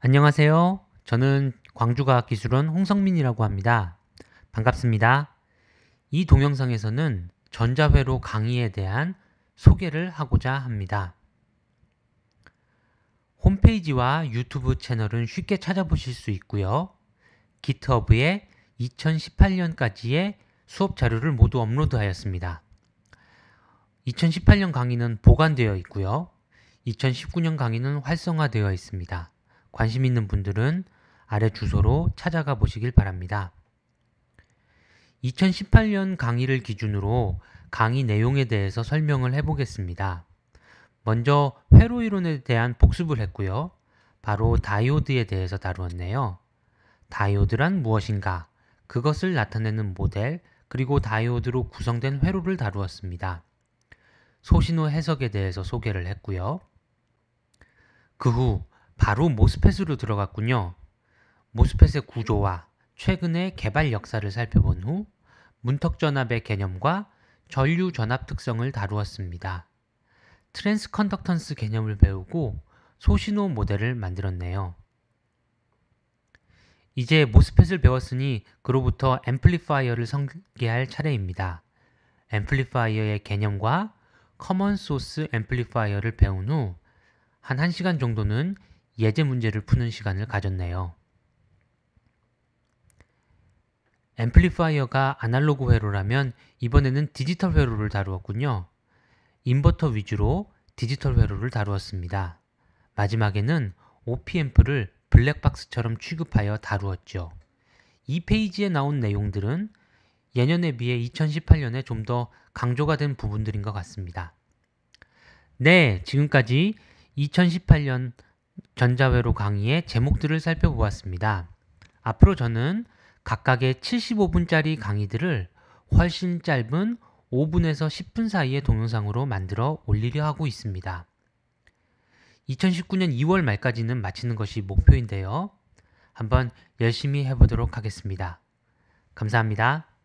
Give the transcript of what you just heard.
안녕하세요. 저는 광주과학기술원 홍성민이라고 합니다. 반갑습니다. 이 동영상에서는 전자회로 강의에 대한 소개를 하고자 합니다. 홈페이지와 유튜브 채널은 쉽게 찾아보실 수 있고요. 기트 t h 에 2018년까지의 수업 자료를 모두 업로드하였습니다. 2018년 강의는 보관되어 있고요. 2019년 강의는 활성화되어 있습니다. 관심 있는 분들은 아래 주소로 찾아가 보시길 바랍니다. 2018년 강의를 기준으로 강의 내용에 대해서 설명을 해보겠습니다. 먼저 회로이론에 대한 복습을 했고요. 바로 다이오드에 대해서 다루었네요. 다이오드란 무엇인가, 그것을 나타내는 모델, 그리고 다이오드로 구성된 회로를 다루었습니다. 소신호 해석에 대해서 소개를 했고요. 그후 바로 모스펫으로 들어갔군요. 모스펫의 구조와 최근의 개발 역사를 살펴본 후 문턱 전압의 개념과 전류 전압 특성을 다루었습니다. 트랜스컨덕턴스 개념을 배우고 소신호 모델을 만들었네요. 이제 모스펫을 배웠으니 그로부터 앰플리파이어를 성계할 차례입니다. 앰플리파이어의 개념과 커먼 소스 앰플리파이어를 배운 후 한 1시간 정도는 예제 문제를 푸는 시간을 가졌네요. 앰플리파이어가 아날로그 회로라면 이번에는 디지털 회로를 다루었군요. 인버터 위주로 디지털 회로를 다루었습니다. 마지막에는 오피앰프를 블랙박스처럼 취급하여 다루었죠. 이 페이지에 나온 내용들은 예년에 비해 2018년에 좀 더 강조가 된 부분들인 것 같습니다. 네, 지금까지 2018년 전자회로 강의의 제목들을 살펴보았습니다. 앞으로 저는 각각의 75분짜리 강의들을 훨씬 짧은 5분에서 10분 사이의 동영상으로 만들어 올리려 하고 있습니다. 2019년 2월 말까지는 마치는 것이 목표인데요. 한번 열심히 해보도록 하겠습니다. 감사합니다.